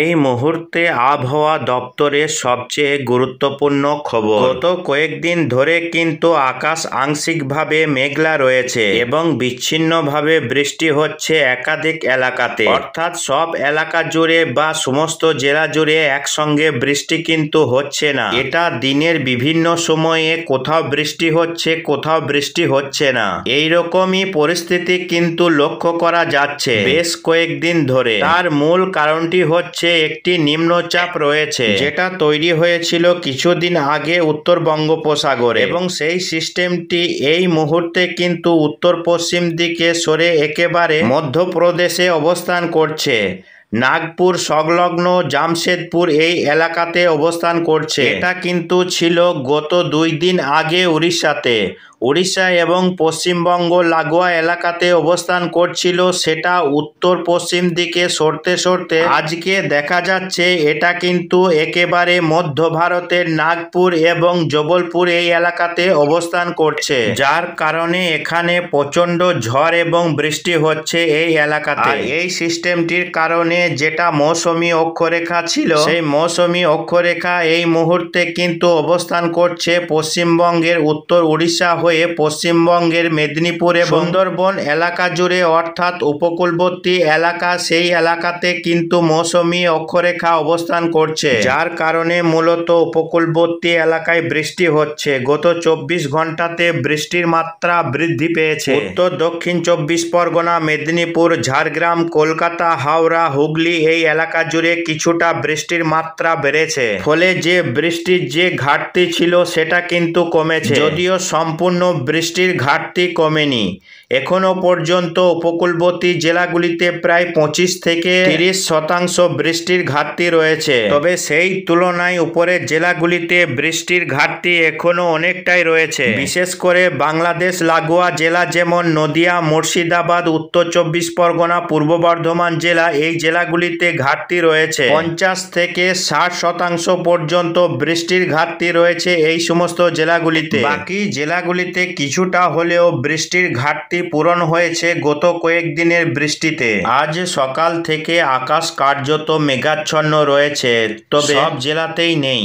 এই মুহূর্তে আবহাওয়া দপ্তরের সবচেয়ে গুরুত্বপূর্ণ খবর গত কয়েকদিন ধরে কিন্তু আকাশ আংশিকভাবে মেঘলা রয়েছে এবং বিচ্ছিন্নভাবে বৃষ্টি হচ্ছে একাধিক এলাকাতে অর্থাৎ সব এলাকা জুড়ে বা সমস্ত জেলা জুড়ে একসঙ্গে বৃষ্টি কিন্তু হচ্ছে না এটা দিনের বিভিন্ন সময়ে কোথাও বৃষ্টি হচ্ছে কোথাও বৃষ্টি হচ্ছে না এই রকমই পরিস্থিতি কিন্তু লক্ষ্য করা যাচ্ছে বেশ কয়েকদিন ধরে তার মূল কারণটি হচ্ছে কাছে একটি নিম্নচাপ রয়েছে যেটা তৈরি হয়েছিল কিছুদিন আগে উত্তর বঙ্গোপসাগরে এবং সেই সিস্টেমটি এই মুহূর্তে কিন্তু উত্তর পশ্চিম দিকে সরে একেবারে মধ্যপ্রদেশে অবস্থান করছে নাগপুর সংলগ্ন জামশেদপুর এই এলাকাতে অবস্থান করছে এটা কিন্তু ছিল গত দুই দিন আগে উড়িষ্যাতে উড়িষ্যা এবং পশ্চিমবঙ্গ লাগোয়া এলাকাতে অবস্থান করছিল সেটা উত্তর পশ্চিম দিকে সরতে সরতে আজকে দেখা যাচ্ছে এটা কিন্তু একেবারে মধ্য ভারতের নাগপুর এবং জবলপুর এই এলাকাতে অবস্থান করছে যার কারণে এখানে প্রচণ্ড ঝড় এবং বৃষ্টি হচ্ছে এই এলাকাতে এই সিস্টেমটির কারণে যেটা মৌসুমি অক্ষরেখা ছিল সেই মৌসুমি অক্ষরেখা এই মুহূর্তে কিন্তু অবস্থান করছে পশ্চিমবঙ্গের উত্তর উড়িষ্যা হয়ে হয়ে পশ্চিমবঙ্গের মেদিনীপুরে সুন্দরবন এলাকা জুড়ে অর্থাৎ উপকূলবর্তী এলাকা সেই এলাকাতে কিন্তু মৌসুমি অক্ষরেখা অবস্থান করছে যার কারণে মূলত উপকূলবর্তী এলাকায় বৃষ্টি হচ্ছে গত চব্বিশ ঘন্টাতে বৃষ্টির মাত্রা বৃদ্ধি পেয়েছে উত্তর দক্ষিণ চব্বিশ পরগনা মেদিনীপুর ঝাড়গ্রাম কলকাতা হাওড়া হুগলি এই এলাকা জুড়ে কিছুটা বৃষ্টির মাত্রা বেড়েছে ফলে যে বৃষ্টির যে ঘাটতি ছিল সেটা কিন্তু কমেছে যদিও সম্পূর্ণ বৃষ্টির ঘাটতি কমেনি এখনও পর্যন্ত উপকূলবর্তী জেলাগুলিতে প্রায় পঁচিশ থেকে তিরিশ শতাংশ বৃষ্টির ঘাটতি রয়েছে তবে সেই তুলনায় উপরের জেলাগুলিতে বৃষ্টির ঘাটতি এখনও অনেকটাই রয়েছে বিশেষ করে বাংলাদেশ লাগোয়া জেলা যেমন নদিয়া মুর্শিদাবাদ উত্তর চব্বিশ পরগনা পূর্ব বর্ধমান জেলা এই জেলাগুলিতে ঘাটতি রয়েছে পঞ্চাশ থেকে ষাট শতাংশ পর্যন্ত বৃষ্টির ঘাটতি রয়েছে এই সমস্ত জেলাগুলিতে বাকি জেলাগুলিতে কিছুটা হলেও বৃষ্টির ঘাটতি ঘাটতি পূরণ হয়েছে গত কয়েকদিনের বৃষ্টিতে আজ সকাল থেকে আকাশ কার্যত মেঘাচ্ছন্ন রয়েছে তবে সব জেলাতেই নেই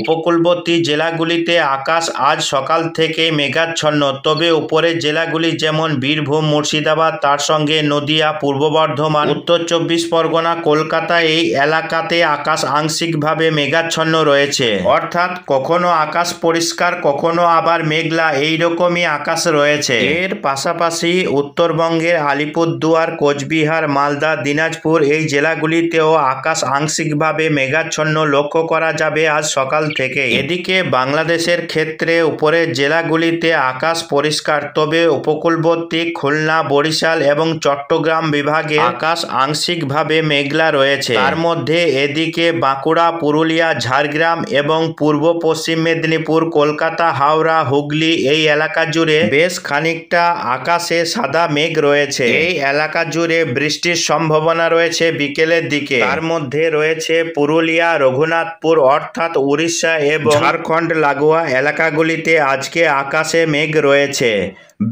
উপকূলবর্তী জেলাগুলিতে আকাশ আজ সকাল থেকে মেঘাচ্ছন্ন তবে উপরের জেলাগুলি যেমন বীরভূম মুর্শিদাবাদ তার সঙ্গে নদিয়া পূর্ব বর্ধমান উত্তর চব্বিশ পরগনা কলকাতা এই এলাকাতে আকাশ আংশিকভাবে মেঘাচ্ছন্ন রয়েছে অর্থাৎ কখনো আকাশ পরিষ্কার কখনো আবার মেঘলা এইরকমই আকাশ রয়েছে এর পাশাপাশি উত্তরবঙ্গের আলিপুরদুয়ার কোচবিহার মালদা দিনাজপুর এই জেলাগুলিতেও আকাশ আংশিকভাবে মেঘাচ্ছন্ন লক্ষ্য করা যাবে আজ সকাল থেকে এদিকে বাংলাদেশের ক্ষেত্রে উপরের জেলাগুলিতে আকাশ পরিষ্কার তবে উপকূলবর্তী খুলনা বরিশাল এবং চট্টগ্রাম বিভাগে আকাশ আংশিকভাবে মেঘলা রয়েছে তার মধ্যে এদিকে বাঁকুড়া পুরুলিয়া ঝাড়গ্রাম এবং পূর্ব পশ্চিম মেদিনীপুর কলকাতা হাওড়া হুগলি এই এলাকা জুড়ে বেশ খানিকটা আকাশে সাদা মেঘ রয়েছে এই এলাকা জুড়ে বৃষ্টির সম্ভাবনা রয়েছে বিকেলের দিকে তার মধ্যে রয়েছে পুরুলিয়া রঘুনাথপুর অর্থাৎ উড়ি উড়িষ্যা এবং ঝাড়খণ্ড লাগোয়া এলাকাগুলিতে আজকে আকাশে মেঘ রয়েছে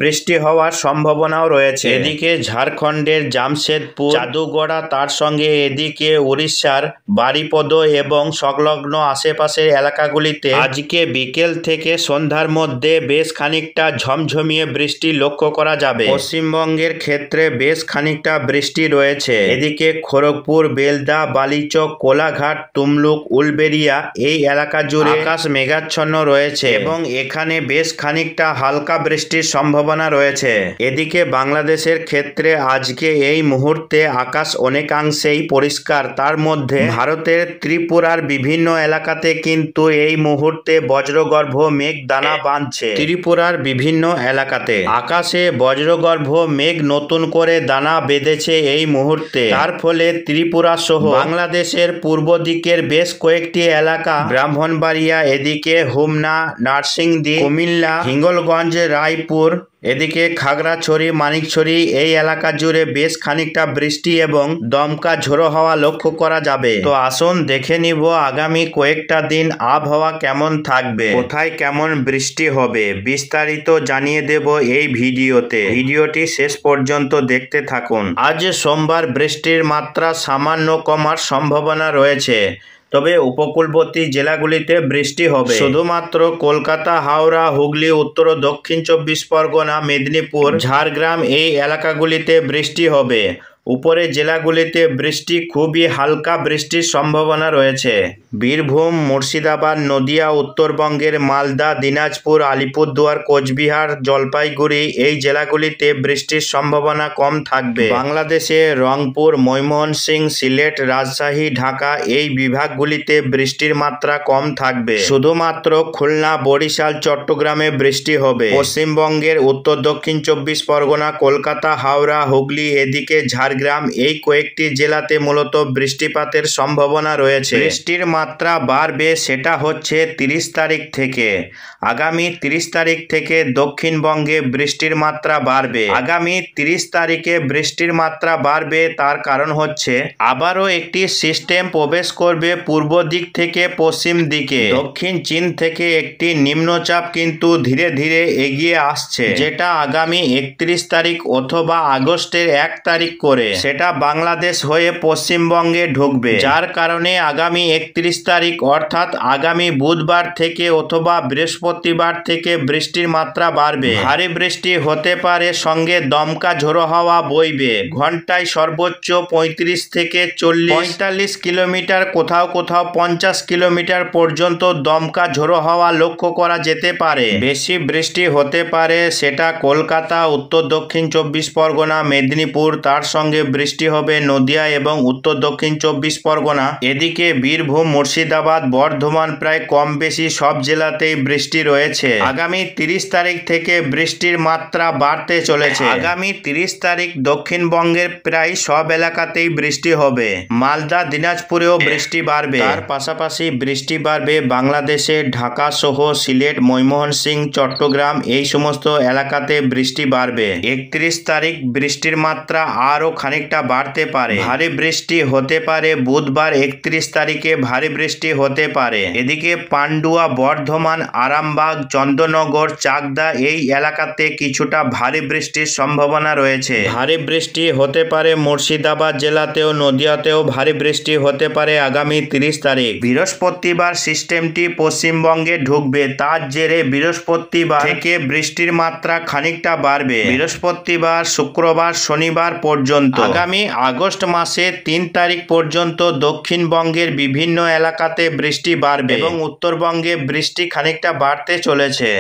বৃষ্টি হওয়ার সম্ভাবনাও রয়েছে এদিকে ঝাড়খণ্ডের জামশেদপুর জাদুগড়া তার সঙ্গে এদিকে উড়িষ্যার বারিপদ এবং সংলগ্ন আশেপাশের এলাকাগুলিতে আজকে বিকেল থেকে সন্ধ্যার মধ্যে বেশ খানিকটা ঝমঝমিয়ে বৃষ্টি লক্ষ্য করা যাবে পশ্চিমবঙ্গের ক্ষেত্রে বেশ খানিকটা বৃষ্টি রয়েছে এদিকে খড়গপুর বেলদা বালিচক কোলাঘাট তুমলুক উলবেরিয়া এই এলাকা জুড়ে আকাশ মেঘাচ্ছন্ন রয়েছে এবং এখানে বেশ খানিকটা হালকা বৃষ্টির সম্ভাবনা সম্ভাবনা রয়েছে এদিকে বাংলাদেশের ক্ষেত্রে আজকে এই মুহূর্তে আকাশ অনেকাংশেই পরিষ্কার তার মধ্যে ভারতের ত্রিপুরার বিভিন্ন এলাকাতে কিন্তু এই মুহূর্তে বজ্রগর্ভ মেঘ দানা বাঁধছে ত্রিপুরার বিভিন্ন এলাকাতে আকাশে বজ্রগর্ভ মেঘ নতুন করে দানা বেঁধেছে এই মুহূর্তে তার ফলে ত্রিপুরা সহ বাংলাদেশের পূর্ব দিকের বেশ কয়েকটি এলাকা ব্রাহ্মণবাড়িয়া এদিকে হোমনা নার্সিংদি কুমিল্লা হিঙ্গলগঞ্জ রায়পুর এদিকে খাগড়াছড়ি মানিকছড়ি এই এলাকা জুড়ে বেশ খানিকটা বৃষ্টি এবং দমকা ঝোড়ো হওয়া লক্ষ্য করা যাবে তো আসুন দেখে নিব আগামী কয়েকটা দিন আবহাওয়া কেমন থাকবে কোথায় কেমন বৃষ্টি হবে বিস্তারিত জানিয়ে দেব এই ভিডিওতে ভিডিওটি শেষ পর্যন্ত দেখতে থাকুন আজ সোমবার বৃষ্টির মাত্রা সামান্য কমার সম্ভাবনা রয়েছে তবে উপকূলবর্তী জেলাগুলিতে বৃষ্টি হবে শুধুমাত্র কলকাতা হাওড়া হুগলি উত্তর ও দক্ষিণ চব্বিশ পরগনা মেদিনীপুর ঝাড়গ্রাম এই এলাকাগুলিতে বৃষ্টি হবে উপরে জেলাগুলিতে বৃষ্টি খুবই হালকা বৃষ্টির সম্ভাবনা রয়েছে বীরভূম মুর্শিদাবাদ নদিয়া উত্তরবঙ্গের মালদা দিনাজপুর আলিপুরদুয়ার কোচবিহার জলপাইগুড়ি এই জেলাগুলিতে বৃষ্টির সম্ভাবনা কম থাকবে বাংলাদেশে রংপুর ময়মনসিং সিলেট রাজশাহী ঢাকা এই বিভাগগুলিতে বৃষ্টির মাত্রা কম থাকবে শুধুমাত্র খুলনা বরিশাল চট্টগ্রামে বৃষ্টি হবে পশ্চিমবঙ্গের উত্তর দক্ষিণ চব্বিশ পরগনা কলকাতা হাওড়া হুগলি এদিকে ঝাড় ঝাড়গ্রাম এই কয়েকটি জেলাতে মূলত বৃষ্টিপাতের সম্ভাবনা রয়েছে বৃষ্টির মাত্রা বাড়বে সেটা হচ্ছে ৩০ তারিখ থেকে আগামী ৩০ তারিখ থেকে দক্ষিণবঙ্গে বৃষ্টির মাত্রা বাড়বে আগামী ৩০ তারিখে বৃষ্টির মাত্রা বাড়বে তার কারণ হচ্ছে আবারও একটি সিস্টেম প্রবেশ করবে পূর্ব দিক থেকে পশ্চিম দিকে দক্ষিণ চীন থেকে একটি নিম্নচাপ কিন্তু ধীরে ধীরে এগিয়ে আসছে যেটা আগামী একত্রিশ তারিখ অথবা আগস্টের এক তারিখ করে যাবে সেটা বাংলাদেশ হয়ে পশ্চিমবঙ্গে ঢুকবে যার কারণে আগামী একত্রিশ তারিখ অর্থাৎ আগামী বুধবার থেকে অথবা বৃহস্পতিবার থেকে বৃষ্টির মাত্রা বাড়বে ভারী বৃষ্টি হতে পারে সঙ্গে দমকা ঝোড়ো হাওয়া বইবে ঘন্টায় সর্বোচ্চ পঁয়ত্রিশ থেকে চল্লিশ পঁয়তাল্লিশ কিলোমিটার কোথাও কোথাও পঞ্চাশ কিলোমিটার পর্যন্ত দমকা ঝোড়ো হাওয়া লক্ষ্য করা যেতে পারে বেশি বৃষ্টি হতে পারে সেটা কলকাতা উত্তর দক্ষিণ চব্বিশ পরগনা মেদিনীপুর তার সঙ্গে সঙ্গে বৃষ্টি হবে নদিয়া এবং উত্তর দক্ষিণ চব্বিশ পরগনা এদিকে বীরভূম মুর্শিদাবাদ বর্ধমান প্রায় কম বেশি সব জেলাতেই বৃষ্টি রয়েছে আগামী তিরিশ তারিখ থেকে বৃষ্টির মাত্রা বাড়তে চলেছে আগামী তিরিশ তারিখ দক্ষিণবঙ্গের প্রায় সব এলাকাতেই বৃষ্টি হবে মালদা দিনাজপুরেও বৃষ্টি বাড়বে তার পাশাপাশি বৃষ্টি বাড়বে বাংলাদেশে ঢাকা সহ সিলেট ময়মোহন সিং চট্টগ্রাম এই সমস্ত এলাকাতে বৃষ্টি বাড়বে একত্রিশ তারিখ বৃষ্টির মাত্রা আরও খানিকটা বাড়তে পারে ভারী বৃষ্টি হতে পারে বুধবার একত্রিশ তারিখে ভারী বৃষ্টি হতে পারে এদিকে পান্ডুয়া বর্ধমান আরামবাগ চন্দ্রনগর চাকদা এই এলাকাতে কিছুটা ভারী বৃষ্টির সম্ভাবনা রয়েছে ভারী বৃষ্টি হতে পারে মুর্শিদাবাদ জেলাতেও নদিয়াতেও ভারী বৃষ্টি হতে পারে আগামী তিরিশ তারিখ বৃহস্পতিবার সিস্টেমটি পশ্চিমবঙ্গে ঢুকবে তার জেরে বৃহস্পতিবার থেকে বৃষ্টির মাত্রা খানিকটা বাড়বে বৃহস্পতিবার শুক্রবার শনিবার পর্যন্ত পর্যন্ত আগামী আগস্ট মাসের তিন তারিখ পর্যন্ত দক্ষিণবঙ্গের বিভিন্ন এলাকাতে বৃষ্টি বাড়বে এবং উত্তরবঙ্গে বৃষ্টি খানিকটা বাড়তে চলেছে